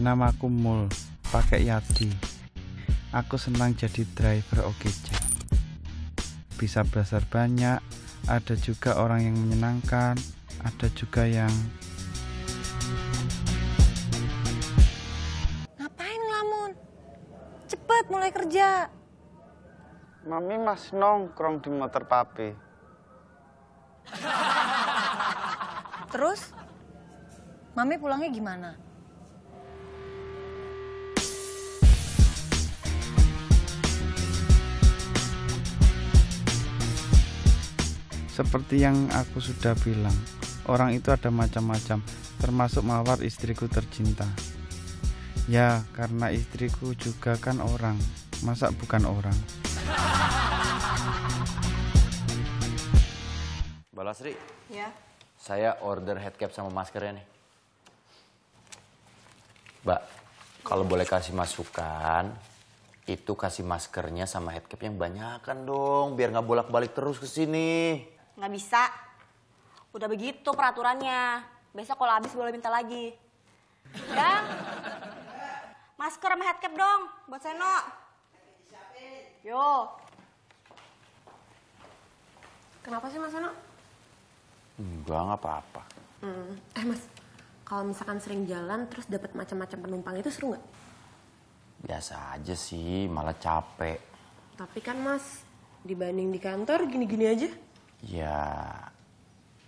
nama aku Mul, pakai Yadi. Aku senang jadi driver OKJ. Bisa belajar banyak, ada juga orang yang menyenangkan, ada juga yang Ngapain Lamun? Cepet mulai kerja. Mami mas nongkrong di motor papi. Terus? Mami pulangnya gimana? Seperti yang aku sudah bilang, orang itu ada macam-macam, termasuk mawar istriku tercinta. Ya, karena istriku juga kan orang, masa bukan orang. Balasri. Ya. Saya order headcap sama maskernya nih. Mbak, kalau boleh kasih masukan, itu kasih maskernya sama headcap yang banyakan dong, biar nggak bolak-balik terus ke sini. Nggak bisa. Udah begitu peraturannya. Besok kalau habis boleh minta lagi. ya Masker sama headcap dong buat Seno. Yo. Kenapa sih Mas Seno? Enggak, nggak apa-apa. Hmm. Eh Mas, kalau misalkan sering jalan terus dapat macam-macam penumpang itu seru nggak? Biasa aja sih, malah capek. Tapi kan Mas, dibanding di kantor gini-gini aja ya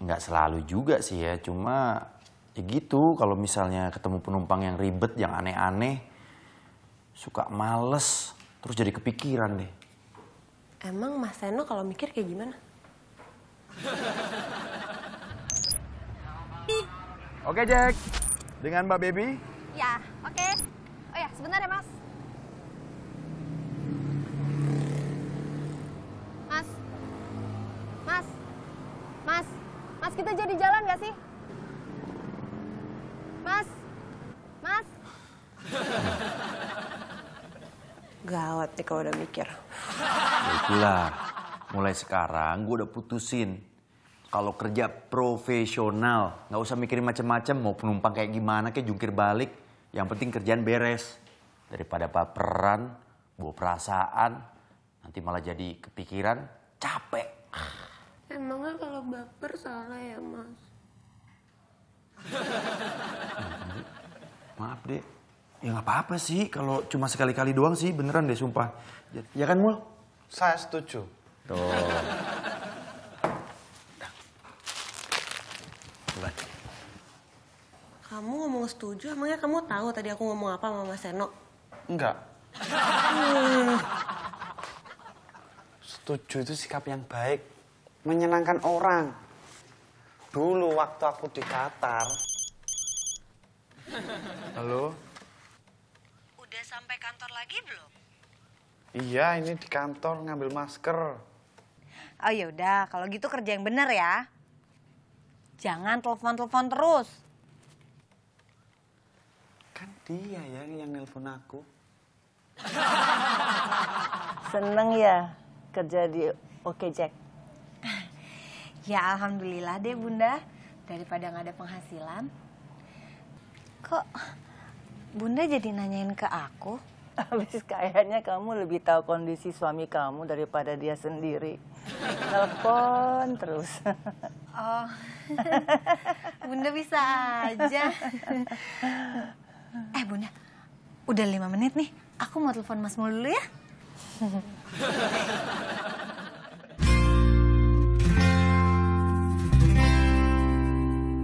nggak selalu juga sih ya cuma ya gitu kalau misalnya ketemu penumpang yang ribet yang aneh-aneh suka males terus jadi kepikiran deh emang Mas Seno kalau mikir kayak gimana Oke Jack, dengan Mbak Baby? Ya, oke. Okay. Oh ya, sebentar ya Mas. Mas, kita jadi jalan gak sih? Mas, Mas. Gawat nih kalau udah mikir. Itulah, mulai sekarang gue udah putusin. Kalau kerja profesional, gak usah mikirin macam-macam mau penumpang kayak gimana, kayak jungkir balik. Yang penting kerjaan beres. Daripada paperan, bawa perasaan, nanti malah jadi kepikiran, capek. Emangnya kalau baper salah ya mas? Maaf deh, ya nggak apa-apa sih kalau cuma sekali-kali doang sih beneran deh sumpah. Ya kan mul? Saya setuju. Tuh. Kamu ngomong setuju, emangnya kamu tahu tadi aku ngomong apa sama Mas Seno? Enggak. Hmm. Setuju itu sikap yang baik menyenangkan orang. Dulu waktu aku di Qatar. Halo? Udah sampai kantor lagi belum? Iya, ini di kantor ngambil masker. Oh ya udah, kalau gitu kerja yang benar ya. Jangan telepon-telepon terus. Kan dia yang yang nelpon aku. Seneng ya kerja di Oke Jack. Ya alhamdulillah deh bunda Daripada nggak ada penghasilan Kok bunda jadi nanyain ke aku? Habis kayaknya kamu lebih tahu kondisi suami kamu daripada dia sendiri Telepon terus Oh Bunda bisa aja Eh bunda Udah lima menit nih Aku mau telepon mas Mul dulu ya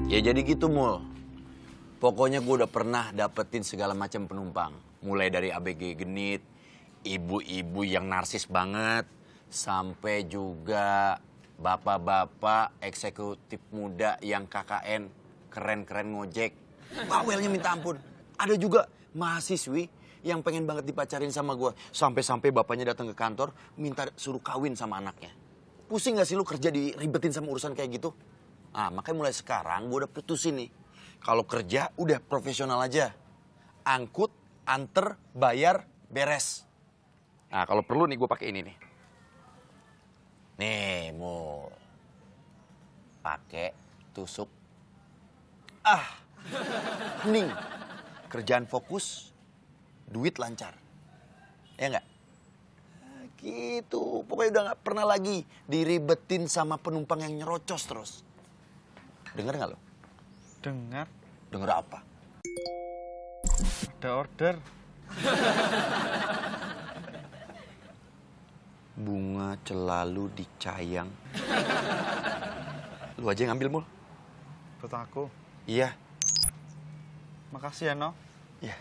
Ya jadi gitu mul. Pokoknya gue udah pernah dapetin segala macam penumpang. Mulai dari ABG genit, ibu-ibu yang narsis banget, sampai juga bapak-bapak eksekutif muda yang KKN keren-keren ngojek. Bawelnya minta ampun. Ada juga mahasiswi yang pengen banget dipacarin sama gue. Sampai-sampai bapaknya datang ke kantor minta suruh kawin sama anaknya. Pusing gak sih lu kerja di ribetin sama urusan kayak gitu? Nah, makanya mulai sekarang gue udah putus ini Kalau kerja udah profesional aja. Angkut, anter, bayar, beres. Nah, kalau perlu nih gue pakai ini nih. Nih, mau Pakai tusuk. Ah, nih kerjaan fokus, duit lancar. Ya enggak? Gitu, pokoknya udah gak pernah lagi diribetin sama penumpang yang nyerocos terus. Dengar nggak lo? Dengar. Dengar apa? Ada order. Bunga celalu dicayang. Lu aja yang ambil, Mul. Buat aku? Iya. Makasih ya, No. Iya.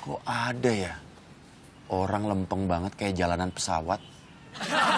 Kok ada ya? Orang lempeng banget kayak jalanan pesawat.